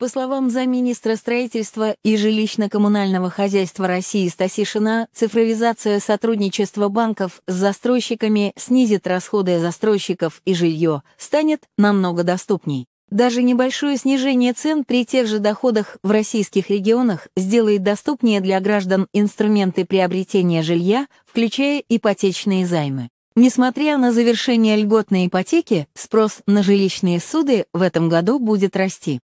По словам замминистра строительства и жилищно-коммунального хозяйства России Стасишина, цифровизация сотрудничества банков с застройщиками снизит расходы застройщиков и жилье, станет намного доступней. Даже небольшое снижение цен при тех же доходах в российских регионах сделает доступнее для граждан инструменты приобретения жилья, включая ипотечные займы. Несмотря на завершение льготной ипотеки, спрос на жилищные суды в этом году будет расти.